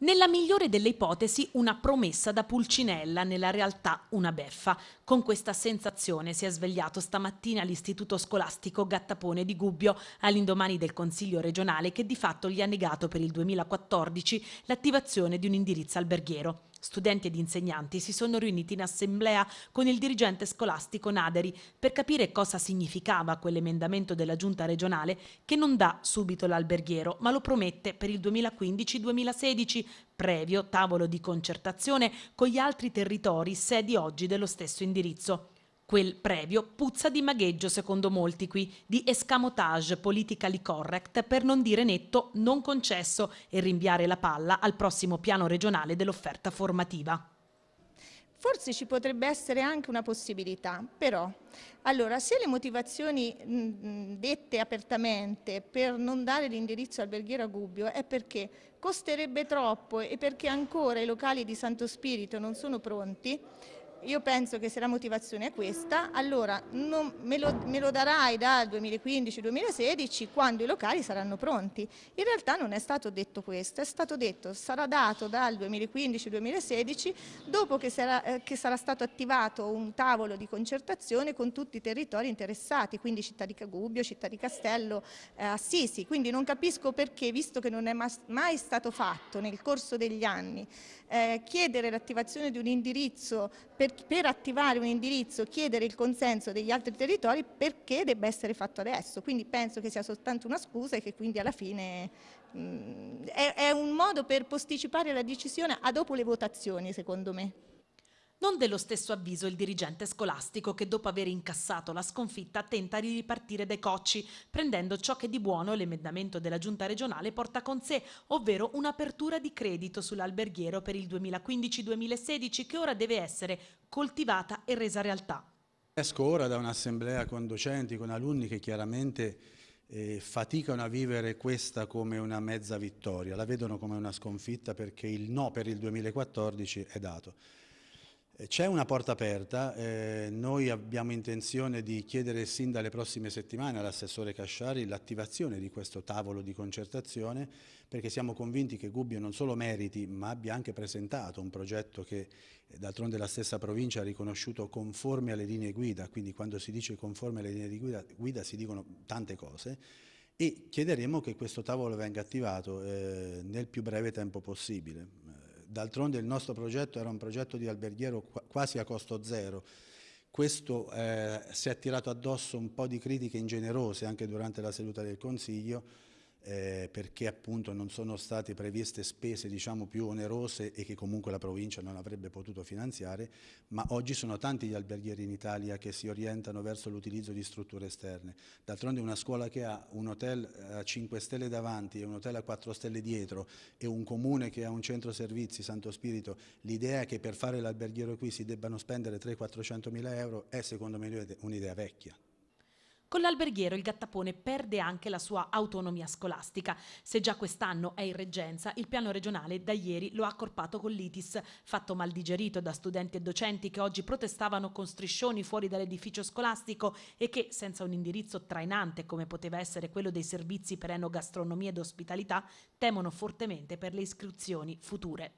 Nella migliore delle ipotesi una promessa da Pulcinella, nella realtà una beffa. Con questa sensazione si è svegliato stamattina l'istituto scolastico Gattapone di Gubbio all'indomani del Consiglio regionale che di fatto gli ha negato per il 2014 l'attivazione di un indirizzo alberghiero. Studenti ed insegnanti si sono riuniti in assemblea con il dirigente scolastico Naderi per capire cosa significava quell'emendamento della giunta regionale che non dà subito l'alberghiero, ma lo promette per il 2015-2016, previo tavolo di concertazione con gli altri territori sedi oggi dello stesso indirizzo. Quel previo puzza di magheggio secondo molti qui, di escamotage politically correct per non dire netto non concesso e rinviare la palla al prossimo piano regionale dell'offerta formativa. Forse ci potrebbe essere anche una possibilità, però, allora, se le motivazioni mh, dette apertamente per non dare l'indirizzo alberghiero a Gubbio è perché costerebbe troppo e perché ancora i locali di Santo Spirito non sono pronti, io penso che se la motivazione è questa, allora me lo, me, lo, darai dal 2015-2016 quando i locali saranno pronti. In realtà non è stato detto questo, è stato detto sarà dato dal 2015-2016 dopo che sarà, eh, che sarà, stato attivato un tavolo di concertazione con tutti i territori interessati, quindi città di Cagubbio, città di Castello, eh, Assisi. Quindi non capisco perché, visto che non è mai stato fatto nel corso degli anni, eh, chiedere l'attivazione di un indirizzo per per, per, attivare un indirizzo, chiedere il consenso degli altri territori, perché debba essere fatto adesso? Quindi penso che sia soltanto una scusa e che quindi alla fine mh, mm, è, è un modo per posticipare la decisione a dopo le votazioni, secondo me. Non dello stesso avviso il dirigente scolastico che dopo aver incassato la sconfitta tenta di ripartire dai cocci, prendendo ciò che di buono l'emendamento della giunta regionale porta con sé, ovvero un'apertura di credito sull'alberghiero per il 2015-2016 che ora deve essere coltivata e resa realtà. Esco ora da un'assemblea con docenti, con alunni che chiaramente eh, faticano a vivere questa come una mezza vittoria, la vedono come una sconfitta perché il no per il 2014 è dato. Eh, c'è una porta aperta, eh, noi abbiamo intenzione di chiedere sin dalle prossime settimane all'assessore Casciari l'attivazione di questo tavolo di concertazione perché siamo convinti che Gubbio non solo meriti ma abbia anche presentato un progetto che eh, d'altronde la stessa provincia ha riconosciuto conforme alle linee guida, quindi quando si dice conforme alle linee guida, guida si dicono tante cose e chiederemo che questo tavolo venga attivato eh, nel più breve tempo possibile. D'altronde il nostro progetto era un progetto di alberghiero quasi a costo zero. Questo eh, si è tirato addosso un po' di critiche ingenerose anche durante la seduta del Consiglio, eh, perché appunto non sono state previste spese diciamo, più onerose e che comunque la provincia non avrebbe potuto finanziare, ma oggi sono tanti gli alberghieri in Italia che si orientano verso l'utilizzo di strutture esterne. D'altronde una scuola che ha un hotel a eh, 5 stelle davanti e un hotel a 4 stelle dietro e un comune che ha un centro servizi, Santo Spirito, l'idea che per fare l'alberghiero qui si debbano spendere 300-400 mila euro è secondo me un'idea vecchia. Con l'alberghiero il gattapone perde anche la sua autonomia scolastica. Se già quest'anno è in reggenza, il piano regionale da ieri lo ha accorpato con l'ITIS, fatto mal digerito da studenti e docenti che oggi protestavano con striscioni fuori dall'edificio scolastico e che, senza un indirizzo trainante come poteva essere quello dei servizi per enogastronomia ed ospitalità, temono fortemente per le iscrizioni future.